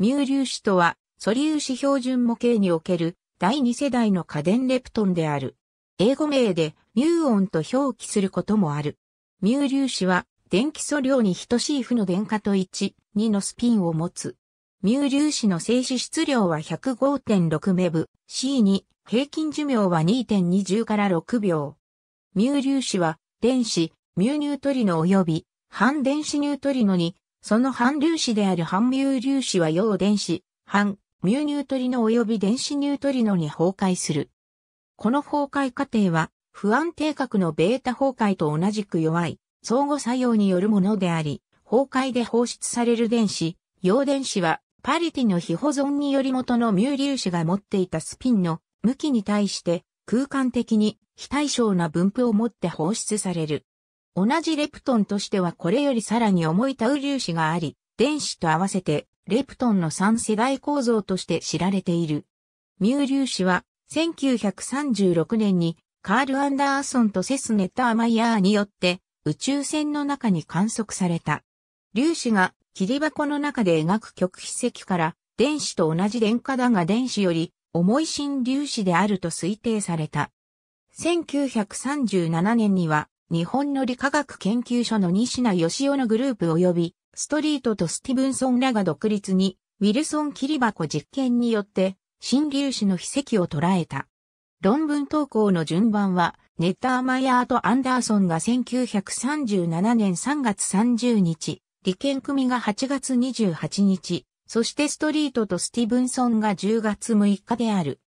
ミ粒子とは、素粒子標準模型における第二世代の家電レプトンである。英語名でミューオンと表記することもある。ミュ粒子は電気素量に等しい負の電荷と1、2のスピンを持つ。ミュ粒子の静止質量は105.6メブ C2、平均寿命は2.20から6秒。ミュ粒子は電子、ミュニュートリノ及び反電子ニュートリノにその反粒子である反ミュー粒子は陽電子、反ミューニュートリノ及び電子ニュートリノに崩壊する。この崩壊過程は不安定核のベータ崩壊と同じく弱い相互作用によるものであり、崩壊で放出される電子、陽電子はパリティの非保存により元のミュー粒子が持っていたスピンの向きに対して空間的に非対称な分布を持って放出される。同じレプトンとしてはこれよりさらに重いタウ粒子があり、電子と合わせてレプトンの3世代構造として知られている。ミュー粒子は1936年にカール・アンダーソンとセスネッタアマイヤーによって宇宙船の中に観測された。粒子が霧箱の中で描く極筆石から電子と同じ電荷だが電子より重い新粒子であると推定された。1937年には日本の理化学研究所の西名義雄のグループ及び、ストリートとスティブンソンらが独立に、ウィルソン切り箱実験によって、新粒子の秘跡を捉えた。論文投稿の順番は、ネッターマイヤーとアンダーソンが1937年3月30日、理研組が8月28日、そしてストリートとスティブンソンが10月6日である。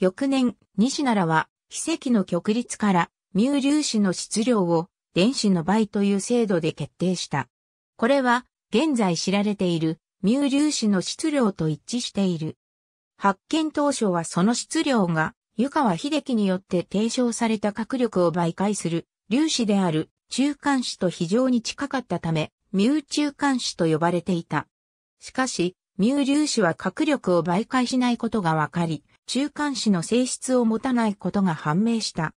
翌年、西ならは、秘跡の曲率からミュー粒子の質量を電子の倍という制度で決定した。これは現在知られているミュー粒子の質量と一致している。発見当初はその質量が湯川秀樹によって提唱された核力を媒介する粒子である中間子と非常に近かったため、ミュー中間子と呼ばれていた。しかし、ミュー粒子は核力を媒介しないことが分かり、中間子の性質を持たないことが判明した。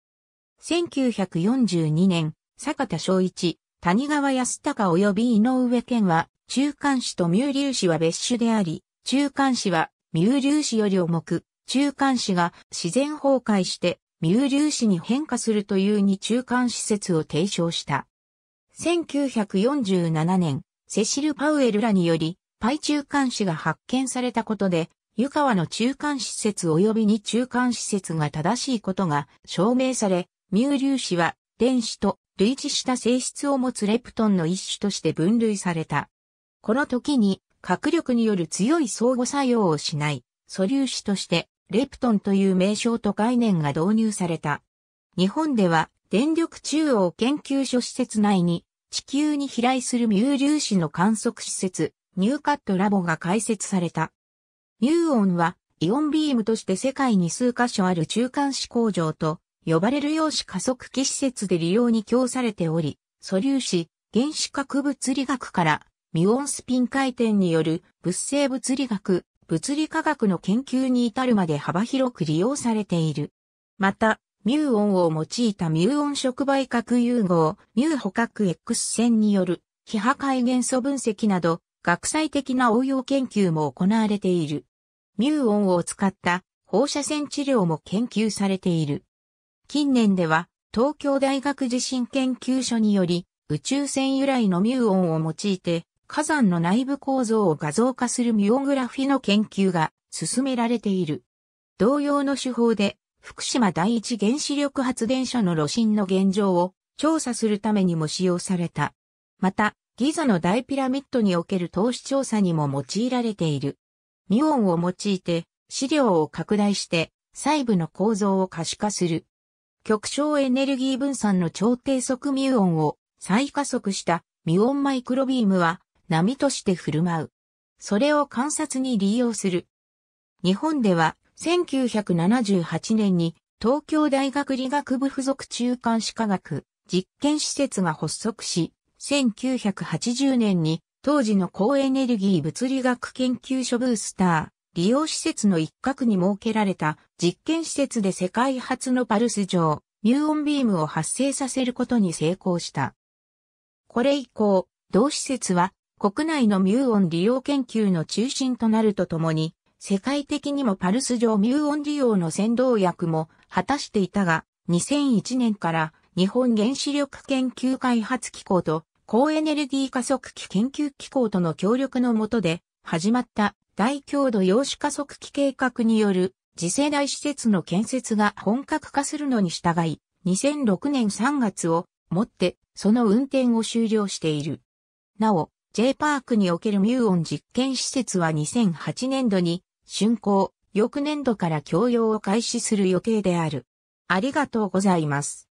1942年、坂田昭一、谷川康隆及び井上健は、中間子とミューウ子は別種であり、中間子はミューウ子より重く、中間子が自然崩壊してミューウ子に変化するというに中間子説を提唱した。1947年、セシル・パウエルらにより、パイ中間子が発見されたことで、湯川の中間施設及びに中間施設が正しいことが証明され、ミュ粒子は、電子と類似した性質を持つレプトンの一種として分類された。この時に、核力による強い相互作用をしない、素粒子として、レプトンという名称と概念が導入された。日本では、電力中央研究所施設内に、地球に飛来するミュ粒子の観測施設、ニューカットラボが開設された。ニューオンは、イオンビームとして世界に数カ所ある中間子工場と、呼ばれる陽子加速器施設で利用に供されており、素粒子、原子核物理学から、ミオンスピン回転による物性物理学、物理科学の研究に至るまで幅広く利用されている。また、ミューオンを用いたミューオン触媒核融合、ミュー捕獲 X 線による非破壊元素分析など、学際的な応用研究も行われている。ミューオンを使った放射線治療も研究されている。近年では、東京大学地震研究所により、宇宙船由来のミューオンを用いて、火山の内部構造を画像化するミュオグラフィの研究が進められている。同様の手法で、福島第一原子力発電所の炉心の現状を調査するためにも使用された。また、ギザの大ピラミッドにおける投資調査にも用いられている。ミュオンを用いて、資料を拡大して、細部の構造を可視化する。極小エネルギー分散の超低速ミュオンを再加速したミュオンマイクロビームは波として振る舞う。それを観察に利用する。日本では1978年に東京大学理学部附属中間歯科学実験施設が発足し、1980年に当時の高エネルギー物理学研究所ブースター、利用施設の一角に設けられた実験施設で世界初のパルス上、ミューオンビームを発生させることに成功した。これ以降、同施設は国内のミューオン利用研究の中心となるとともに、世界的にもパルス上ミューオン利用の先導役も果たしていたが、2001年から日本原子力研究開発機構と高エネルギー加速器研究機構との協力のもとで始まった大強度用子加速器計画による次世代施設の建設が本格化するのに従い、2006年3月をもってその運転を終了している。なお、J パークにおけるミューオン実験施設は2008年度に竣工、翌年度から供用を開始する予定である。ありがとうございます。